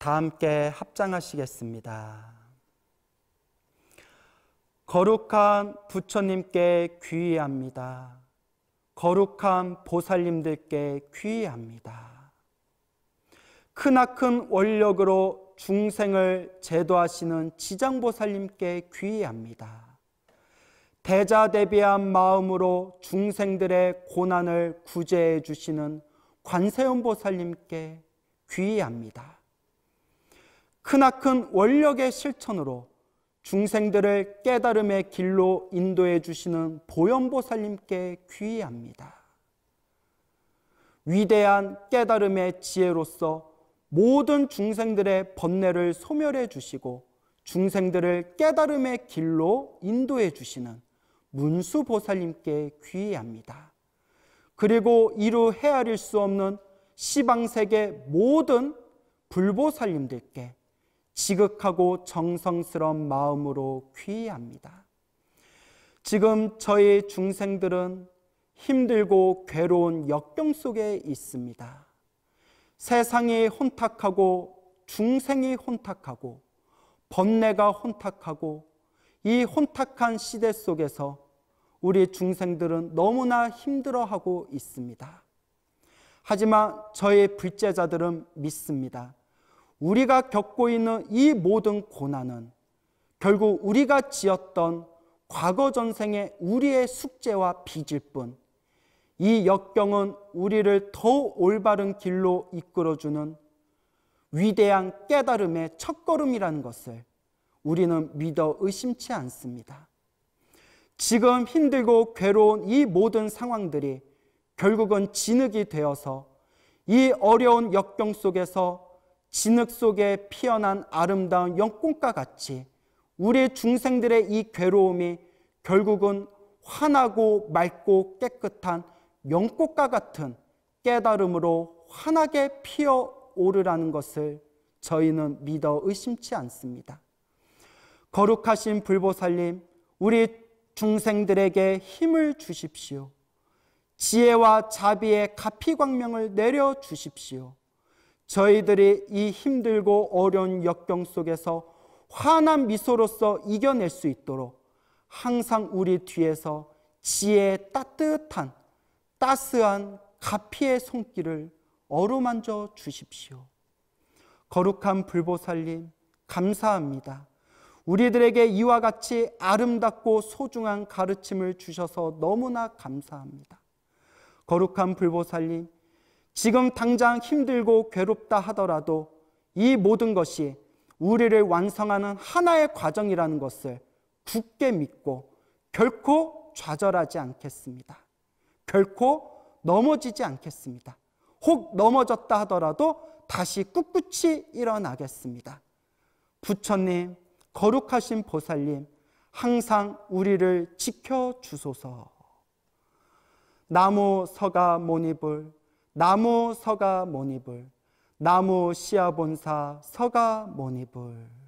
다 함께 합장하시겠습니다. 거룩한 부처님께 귀의합니다. 거룩한 보살님들께 귀의합니다. 크나큰 원력으로 중생을 제도하시는 지장보살님께 귀의합니다. 대자대비한 마음으로 중생들의 고난을 구제해 주시는 관세음보살님께 귀의합니다. 크나큰 원력의 실천으로 중생들을 깨달음의 길로 인도해 주시는 보현보살님께 귀의합니다. 위대한 깨달음의 지혜로서 모든 중생들의 번뇌를 소멸해 주시고 중생들을 깨달음의 길로 인도해 주시는 문수보살님께 귀의합니다. 그리고 이루 헤아릴 수 없는 시방세계 모든 불보살님들께 지극하고 정성스러운 마음으로 귀의합니다. 지금 저희 중생들은 힘들고 괴로운 역경 속에 있습니다. 세상이 혼탁하고 중생이 혼탁하고 번뇌가 혼탁하고 이 혼탁한 시대 속에서 우리 중생들은 너무나 힘들어하고 있습니다. 하지만 저의 불제자들은 믿습니다. 우리가 겪고 있는 이 모든 고난은 결국 우리가 지었던 과거 전생의 우리의 숙제와 빚일 뿐, 이 역경은 우리를 더 올바른 길로 이끌어주는 위대한 깨달음의 첫걸음이라는 것을 우리는 믿어 의심치 않습니다. 지금 힘들고 괴로운 이 모든 상황들이 결국은 진흙이 되어서 이 어려운 역경 속에서 진흙 속에 피어난 아름다운 연꽃과 같이 우리 중생들의 이 괴로움이 결국은 환하고 맑고 깨끗한 연꽃과 같은 깨달음으로 환하게 피어오르라는 것을 저희는 믿어 의심치 않습니다. 거룩하신 불보살님, 우리 중생들에게 힘을 주십시오. 지혜와 자비의 가피광명을 내려 주십시오. 저희들이 이 힘들고 어려운 역경 속에서 환한 미소로서 이겨낼 수 있도록 항상 우리 뒤에서 지혜의 따뜻한 따스한 가피의 손길을 어루만져 주십시오. 거룩한 불보살님 감사합니다. 우리들에게 이와 같이 아름답고 소중한 가르침을 주셔서 너무나 감사합니다. 거룩한 불보살님 지금 당장 힘들고 괴롭다 하더라도 이 모든 것이 우리를 완성하는 하나의 과정이라는 것을 굳게 믿고 결코 좌절하지 않겠습니다. 결코 넘어지지 않겠습니다. 혹 넘어졌다 하더라도 다시 꿋꿋이 일어나겠습니다. 부처님, 거룩하신 보살님, 항상 우리를 지켜주소서. 나무 서가 모니불 나무 서가 모니불 나무 씨아 본사 서가 모니불